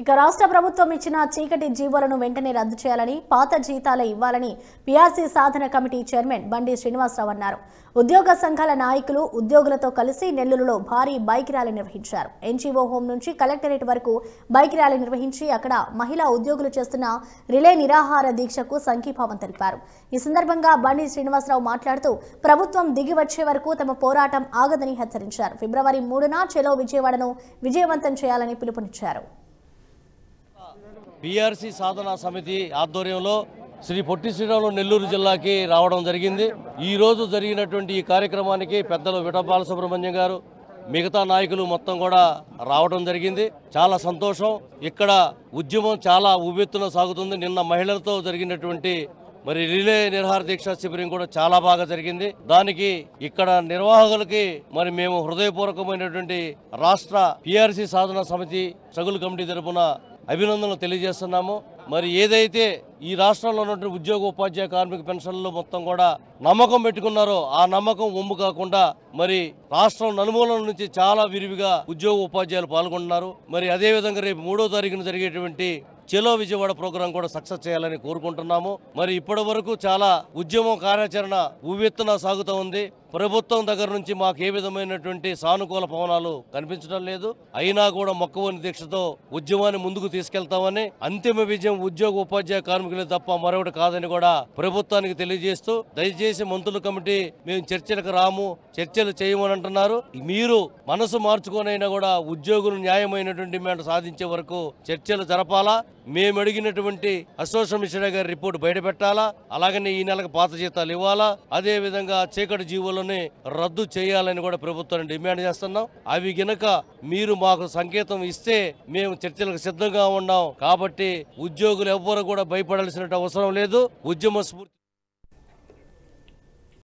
ఇక రాష్ట్ర ప్రభుత్వం ఇచ్చిన చీకటి జీవోలను వెంటనే రద్దు చేయాలని పాత జీతాలే ఇవ్వాలని పీఆర్సీ సాధన కమిటీ చైర్మన్ బండి శ్రీనివాసరావు అన్నారు ఉద్యోగ సంఘాల నాయకులు ఉద్యోగులతో కలిసి నెల్లూరులో భారీ బైక్ ర్యాలీ నిర్వహించారు ఎన్జీఓ హోం నుంచి కలెక్టరేట్ వరకు బైక్ ర్యాలీ నిర్వహించి అక్కడ మహిళా ఉద్యోగులు చేస్తున్న రిలే నిరాహార దీక్షకు సంఘీభావం తెలిపారు ఈ సందర్భంగా బండి శ్రీనివాసరావు మాట్లాడుతూ ప్రభుత్వం దిగి వచ్చే వరకు తమ పోరాటం ఆగదని హెచ్చరించారు ఫిబ్రవరి మూడున చెలో విజయవాడను విజయవంతం చేయాలని పిలుపునిచ్చారు బీఆర్సీ సాధనా సమితి ఆధ్వర్యంలో శ్రీ పొట్టి శ్రీరాములు నెల్లూరు జిల్లాకి రావడం జరిగింది ఈరోజు జరిగినటువంటి ఈ కార్యక్రమానికి పెద్దలు విఠపాల సుబ్రహ్మణ్యం గారు మిగతా నాయకులు మొత్తం కూడా రావడం జరిగింది చాలా సంతోషం ఇక్కడ ఉద్యమం చాలా ఉవ్వెత్తున సాగుతుంది నిన్న మహిళలతో జరిగినటువంటి మరి రిలే నిర్హార దీక్షా శిబిరం కూడా చాలా బాగా జరిగింది దానికి ఇక్కడ నిర్వాహకులకి మరి మేము హృదయపూర్వకమైనటువంటి రాష్ట్ర పిఆర్సి సాధన సమితి సగులు కమిటీ తరపున అభినందనలు తెలియజేస్తున్నాము మరి ఏదైతే ఈ రాష్ట్రంలో ఉన్నటువంటి ఉద్యోగ ఉపాధ్యాయ కార్మిక పెన్షన్లు మొత్తం కూడా నమ్మకం పెట్టుకున్నారో ఆ నమ్మకం ఒమ్ము కాకుండా మరి రాష్ట్రం నలుమూలల నుంచి చాలా విరివిగా ఉద్యోగ ఉపాధ్యాయులు పాల్గొంటున్నారు మరి అదేవిధంగా రేపు మూడో తారీఖున జరిగేటువంటి చెలో విజయవాడ ప్రోగ్రాం కూడా సక్సెస్ చేయాలని కోరుకుంటున్నాము మరి ఇప్పటి చాలా ఉద్యమం కార్యాచరణ ఉవ్వెత్తున సాగుతూ ఉంది ప్రభుత్వం దగ్గర నుంచి మాకు ఏ విధమైనటువంటి సానుకూల పవనాలు కనిపించడం లేదు అయినా కూడా మక్కువని దీక్షతో ఉద్యమాన్ని ముందుకు తీసుకెళ్తామని అంతిమ విజయం ఉద్యోగ ఉపాధ్యాయ కార్మికులే తప్ప మరొకటి కాదని కూడా ప్రభుత్వానికి తెలియజేస్తూ దయచేసి మంత్రుల కమిటీ మేము చర్చలకు రాము చర్చలు చేయమని అంటున్నారు మీరు మనసు మార్చుకోనైనా కూడా ఉద్యోగులు న్యాయమైనటువంటి మేము సాధించే వరకు చర్చలు జరపాలా మేము అడిగినటువంటి అసోసియేషన్ గారి రిపోర్టు బయట పెట్టాలా అలాగనే ఈ నెలకు పాత జీతాలు ఇవ్వాలా అదేవిధంగా చీకటి జీవులు పథకాలని రద్దు చేయాలని కూడా ప్రభుత్వాన్ని డిమాండ్ చేస్తున్నాం అవి గినక మీరు మాకు సంకేతం ఇస్తే మేము చర్చలకు సిద్ధంగా ఉన్నాం కాబట్టి ఉద్యోగులు ఎవ్వరు కూడా భయపడాల్సిన అవసరం లేదు ఉద్యమ స్ఫూర్తి